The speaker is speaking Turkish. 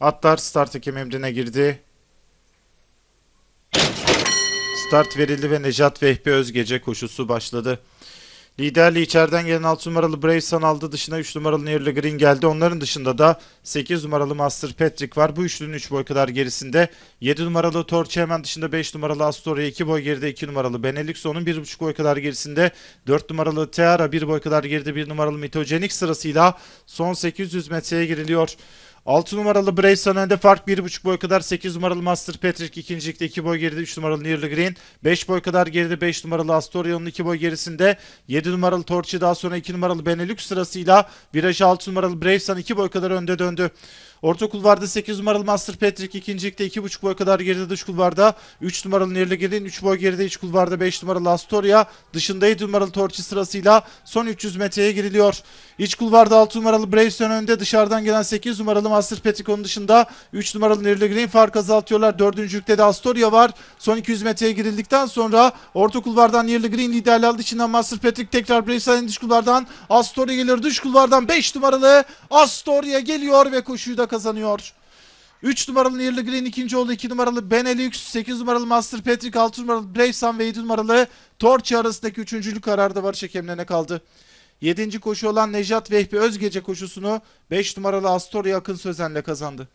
Atlar start hekim emrine girdi. Start verildi ve Necat Vehbi Özgece koşusu başladı. Liderliği içeriden gelen 6 numaralı Braveson aldı. Dışına 3 numaralı Nearly Green geldi. Onların dışında da 8 numaralı Master Patrick var. Bu üçlünün 3 üç boy kadar gerisinde. 7 numaralı Torch hemen dışında 5 numaralı Astoria 2 boy geride. 2 numaralı Benelux onun 1,5 boy kadar gerisinde. 4 numaralı Teara 1 boy kadar geride. 1 numaralı Mitogenik sırasıyla son 800 metreye giriliyor. 6 numaralı Brayson önde fark 1.5 boy kadar. 8 numaralı Master Patrick ikincilikte 2 boy geride. 3 numaralı Nearly Green 5 boy kadar geride. 5 numaralı Astoria'nın 2 boy gerisinde. 7 numaralı Torchi daha sonra 2 numaralı Benelux sırasıyla viraj 6 numaralı Brayson 2 boy kadar önde döndü. Orta kulvarda 8 numaralı Master Patrick ikincilikte 2.5 iki boy kadar geride dış kulvarda. 3 numaralı Nirli Gelin 3 boy geride iç kulvarda 5 numaralı Astoria. Dışında 7 numaralı Torchi sırasıyla son 300 metreye giriliyor. İç kulvarda 6 numaralı Braves'ın önünde dışarıdan gelen 8 numaralı Master Patrick onun dışında 3 numaralı Nirli Gelin fark azaltıyorlar. Dördüncülükte de Astoria var. Son 200 metreye girildikten sonra orta kulvardan Nirli Green liderliği aldı. İçinden Master Patrick tekrar Braves'ın dış kulvardan Astoria gelir. Dış kulvardan 5 numaralı Astoria geliyor ve koşuyu da kazanıyor. 3 numaralı Nearly Green ikinci oldu. 2 numaralı Benelux, 8 numaralı Master Patrick, 6 numaralı Brave Sun ve 7 numaralı Torch arasındaki üçüncülük kararda var. varış hakemlerine kaldı. 7. koşu olan Nejat Vehbi Özgece koşusunu 5 numaralı Astoria Akın Sözen'le kazandı.